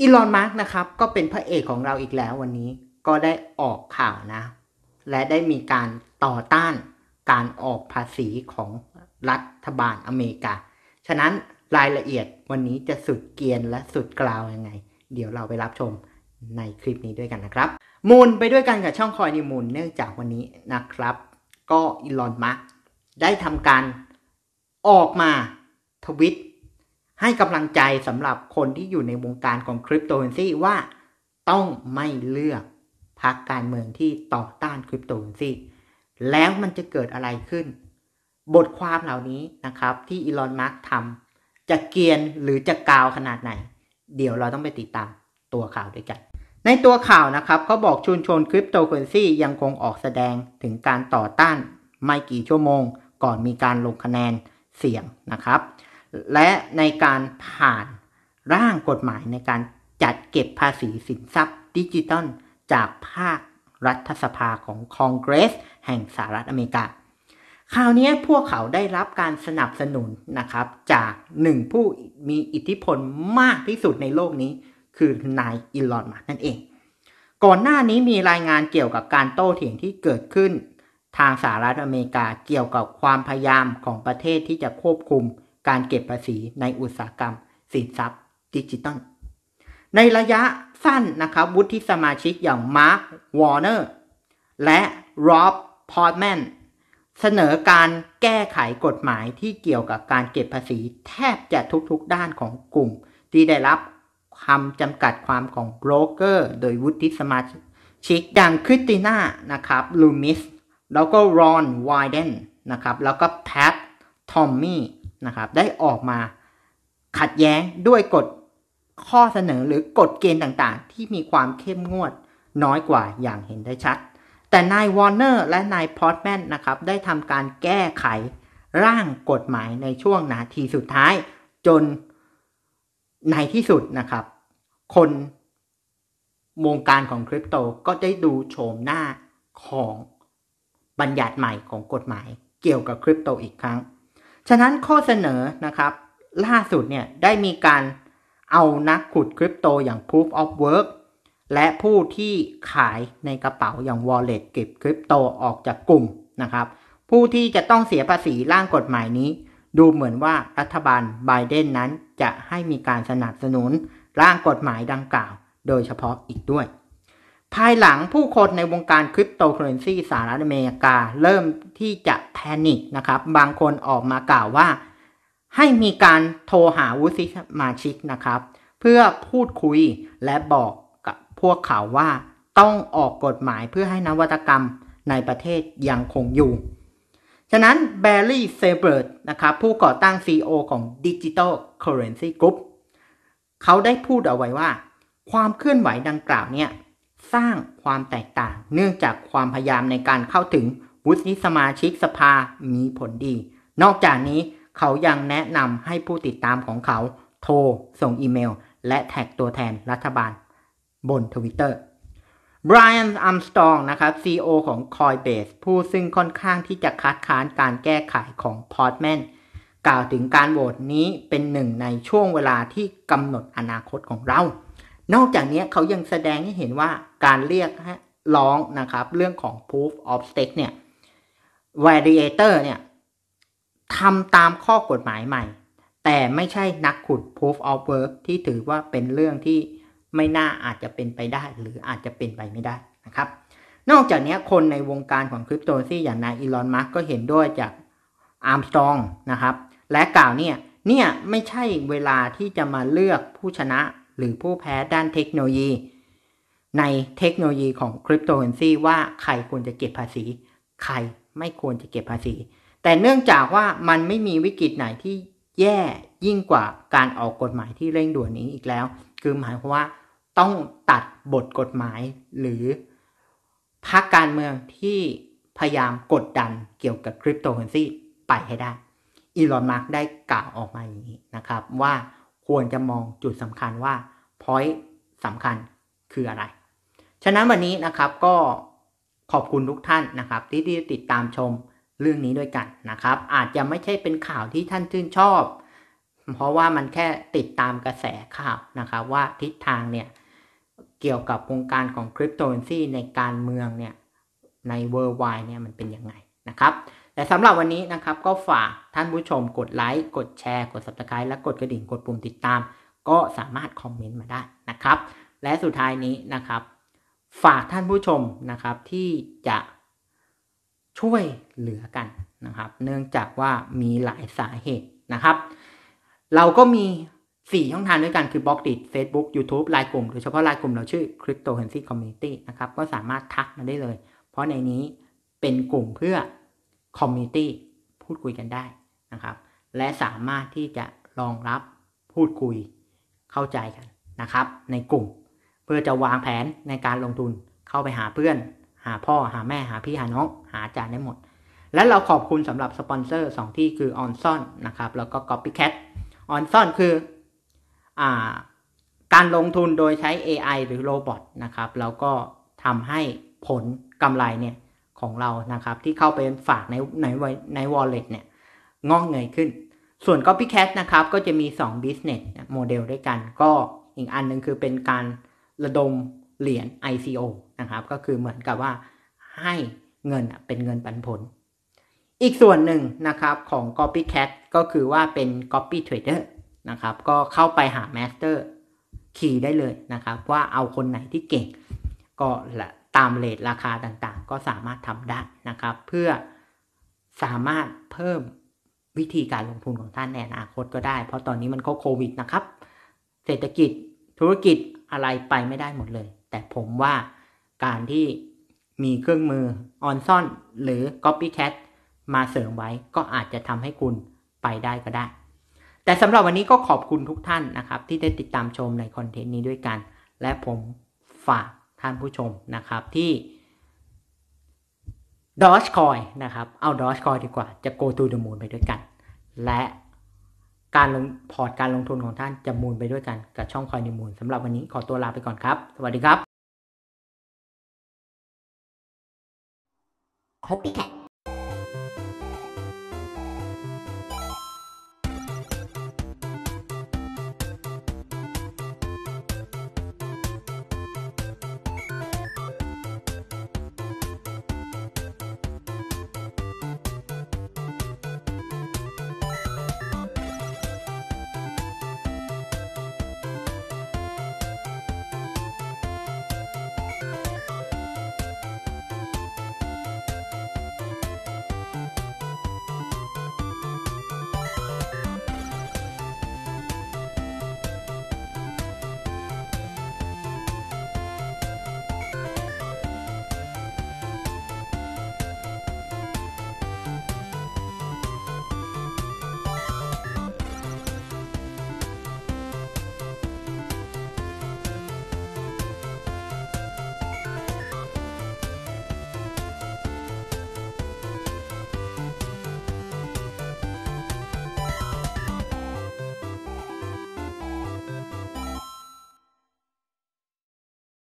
อีลอน มาร์กนะครับ ก็เป็นพระเอกของเราอีกแล้ววันนี้ ก็ได้ออกข่าวนะ และได้มีการต่อต้านการออกภาษีของรัฐบาลอเมริกา ฉะนั้นรายละเอียดวันนี้จะสุดเกียนและสุดกล่าวยังไง เดี๋ยวเราไปรับชมในคลิปนี้ด้วยกันนะครับ มูลไปด้วยกันกับช่องคอยนิมูลเนื่องจากวันนี้นะครับ ก็อีลอน มาร์กได้ทำการออกมาทวิตให้กำลังใจสำหรับคนที่อยู่ในวงการของคริปโตเคอเรนซีว่าต้องไม่เลือกพรรคการเมืองที่ต่อต้านคริปโตเคอเรนซีแล้วมันจะเกิดอะไรขึ้น บทความเหล่านี้นะครับที่อีลอนมาร์กทำจะเกียนหรือจะกาวขนาดไหน เดี๋ยวเราต้องไปติดตามตัวข่าวด้วยกัน ในตัวข่าวนะครับเขาบอกชุนชนคริปโตเคอเรนซียังคงออกแสดงถึงการต่อต้านไม่กี่ชั่วโมง ก่อนมีการลงคะแนนเสียงนะครับและในการผ่านร่างกฎหมายในการจัดเก็บภาษีสินทรัพย์ดิจิตอลจากภาครัฐสภาของคองเกรส แห่งสหรัฐอเมริกา คราวนี้พวกเขาได้รับการสนับสนุนนะครับจากหนึ่งผู้มีอิทธิพลมากที่สุดในโลกนี้ คือนายอิลอนมันั่นเอง ก่อนหน้านี้มีรายงานเกี่ยวกับการโต้เถียงที่เกิดขึ้น ทางสหรัฐอเมริกาเกี่ยวกับความพยายามของประเทศที่จะควบคุมการเก็บภาษีในอุตสาหกรรมสินทรัพย์ดิจิตอลในระยะสั้นนะครับ วุฒิสมาชิกอย่างมาร์ค วอร์เนอร์และรอบพอร์ตแมนเสนอการแก้ไขกฎหมายที่เกี่ยวกับการเก็บภาษีแทบจะทุกๆด้านของกลุ่ม ที่ได้รับคำจำกัดความของโบรกเกอร์โดยวุฒิสมาชิกดังคริสติน่า นะครับ ลูมิส แล้วก็รอน ไวเดน นะครับ แล้วก็แพททอมมี่นะครับได้ออกมาขัดแย้งด้วยกฎข้อเสนอหรือกฎเกณฑ์ต่างๆ ที่มีความเข้มงวดน้อยกว่าอย่างเห็นได้ชัด แต่นายวอร์เนอร์และนายพอตแมนนะครับ ได้ทำการแก้ไขร่างกฎหมายในช่วงนาทีสุดท้าย จนในที่สุดนะครับ คนวงการของคริปโตก็ได้ดูโฉมหน้าของบัญญัติใหม่ของกฎหมายเกี่ยวกับคริปโตอีกครั้งฉะนั้นข้อเสนอนะครับล่าสุดเนี่ยได้มีการเอานักขุดคริปโตอย่าง Proof of Work และผู้ที่ขายในกระเป๋าอย่าง Wallet เก็บคริปโตออกจากกลุ่มนะครับ ผู้ที่จะต้องเสียภาษีร่างกฎหมายนี้ ดูเหมือนว่ารัฐบาลไบเดนนั้นจะให้มีการสนับสนุนร่างกฎหมายดังกล่าวโดยเฉพาะอีกด้วยภายหลังผู้คนในวงการคริปโตเคอเรนซีสหรัฐอเมริกา เริ่มที่จะแพนิคนะครับ บางคนออกมากล่าวว่า ให้มีการโทรหาวุฒิสมาชิกนะครับ เพื่อพูดคุยและบอกกับพวกเขาว่าต้องออกกฎหมายเพื่อให้นวัตกรรมในประเทศยังคงอยู่ ฉะนั้นแบร์รี่เซเบิร์ตนะครับผู้ก่อตั้ง CEO ของ Digital Currency Group เขาได้พูดเอาไว้ว่า ความเคลื่อนไหวดังกล่าวเนี่ยสร้างความแตกต่างเนื่องจากความพยายามในการเข้าถึงวุฒิสมาชิกสภามีผลดี นอกจากนี้เขายังแนะนำให้ผู้ติดตามของเขาโทร ส่งอีเมล และแท็กตัวแทนรัฐบาลบนทวิตเตอร์ไบรอันอัมสตองนะครับ CEO ของ Coinbase ผู้ซึ่งค่อนข้างที่จะคัดค้านการแก้ไขของพอร์ตแมนกล่าวถึงการโหวตนี้เป็นหนึ่งในช่วงเวลาที่กำหนดอนาคตของเรา นอกจากนี้เขายังแสดงให้เห็นว่าการเรียกร้องนะครับ เรื่องของ proof of stake เนี่ย validator เนี่ยทำตามข้อกฎหมายใหม่ แต่ไม่ใช่นักขุด proof of work ที่ถือว่าเป็นเรื่องที่ไม่น่าอาจจะเป็นไปได้ หรืออาจจะเป็นไปไม่ได้นะครับ นอกจากนี้คนในวงการของคริปโตซีอย่างนายอีลอนมัสก็เห็นด้วยจากอาร์มสตรองนะครับ และกล่าวเนี่ยเนี่ย ไม่ใช่เวลาที่จะมาเลือกผู้ชนะหรือผู้แพ้ด้านเทคโนโลยีในเทคโนโลยีของคริปโตเคอเรนซีว่าใครควรจะเก็บภาษี ใครไม่ควรจะเก็บภาษี แต่เนื่องจากว่ามันไม่มีวิกฤตไหนที่แย่ยิ่งกว่าการออกกฎหมายที่เร่งด่วนนี้อีกแล้ว คือหมายความว่าต้องตัดบทกฎหมายหรือพักคการเมืองที่พยายามกดดันเกี่ยวกับคริปโตเคอเรนซีไปให้ได้อีลอนมาร์กได้กล่าวออกมาอย่างนี้นะครับ ว่าควรจะมองจุดสำคัญว่าพอยต์สำคัญคืออะไรฉะนั้นวันนี้นะครับก็ขอบคุณทุกท่านนะครับ ที่ที่ติดตามชมเรื่องนี้ด้วยกันนะครับ อาจจะไม่ใช่เป็นข่าวที่ท่านชื่นชอบ เพราะว่ามันแค่ติดตามกระแสข่าวนะครับ ว่าทิศทางเนี่ยเกี่ยวกับวงการของคริปโตเคอเรนซีในการเมืองเนี่ยในเวิร์ไวเนี่ยมันเป็นยังไงนะครับแต่สำหรับวันนี้นะครับก็ฝากท่านผู้ชม กดไลค์กดแชร์ กด subscribe และกดกระดิ่งกดปุ่มติดตาม ก็สามารถคอมเมนต์มาได้นะครับ และสุดท้ายนี้นะครับฝากท่านผู้ชมนะครับที่จะช่วยเหลือกันนะครับ เนื่องจากว่ามีหลายสาเหตุนะครับ เราก็มี4ช่องทางด้วยกันคือบล็อกดิจเฟซบุ๊กยูทูบไลน์กลุ่มโดยเฉพาะไลน์กลุ่ม เราชื่อ Cryptocurrency Community นะครับก็สามารถทักมาได้เลย เพราะในนี้เป็นกลุ่มเพื่อ Community พูดคุยกันได้นะครับ และสามารถที่จะรองรับพูดคุยเข้าใจกันนะครับ ในกลุ่มพื่อจะวางแผนในการลงทุน เข้าไปหาเพื่อน หาพ่อ หาแม่ หาพี่ หาน้อง หาอาจารย์ได้หมด และเราขอบคุณสำหรับสปอนเซอร์ 2 ที่คือออนซอนนะครับ แล้วก็ Copycat ออนซอนคืออการลงทุนโดยใช้ AI หรือโรบอทนะครับ แล้วก็ทำให้ผลกำไรเนี่ย ของเรานะครับที่เข้าไปฝากในในใน wallet เนี่ยงอกเงยขึ้น ส่วน Copycat นะครับ ก็จะมี 2 business โมเดลด้วยกันก็อีกอันนึงคือเป็นการระดมเหรียญ ICO นะครับ ก็คือเหมือนกับว่าให้เงินเป็นเงินปันผล อีกส่วนหนึ่งนะครับของ Copycat ก็คือว่าเป็น Copy Trader นะครับ ก็เข้าไปหา Master Key ได้เลยนะครับ ว่าเอาคนไหนที่เก่ง ก็ตามเลทราคาต่างๆ ก็สามารถทำได้นะครับ เพื่อสามารถเพิ่มวิธีการลงทุนของท่านในอนาคตก็ได้ เพราะตอนนี้มันก็โควิดนะครับ เศรษฐกิจธุรกิจอะไรไปไม่ได้หมดเลย แต่ผมว่าการที่มีเครื่องมือออนซ่อนหรือ Copycat มาเสริมไว้ก็อาจจะทำให้คุณไปได้ก็ได้ แต่สำหรับวันนี้ก็ขอบคุณทุกท่านนะครับที่ได้ติดตามชมในคอนเทนต์นี้ด้วยกัน และผมฝากท่านผู้ชมนะครับที่ดอชคอยนะครับเอาดอชคอยดีกว่า จะ go to the moon ไปด้วยกันและการลงพอร์ตการลงทุนของท่านจะมูลไปด้วยกันกับช่องคอยนิมูลสำหรับวันนี้ขอตัวลาไปก่อนครับ สวัสดีครับ Hope you can.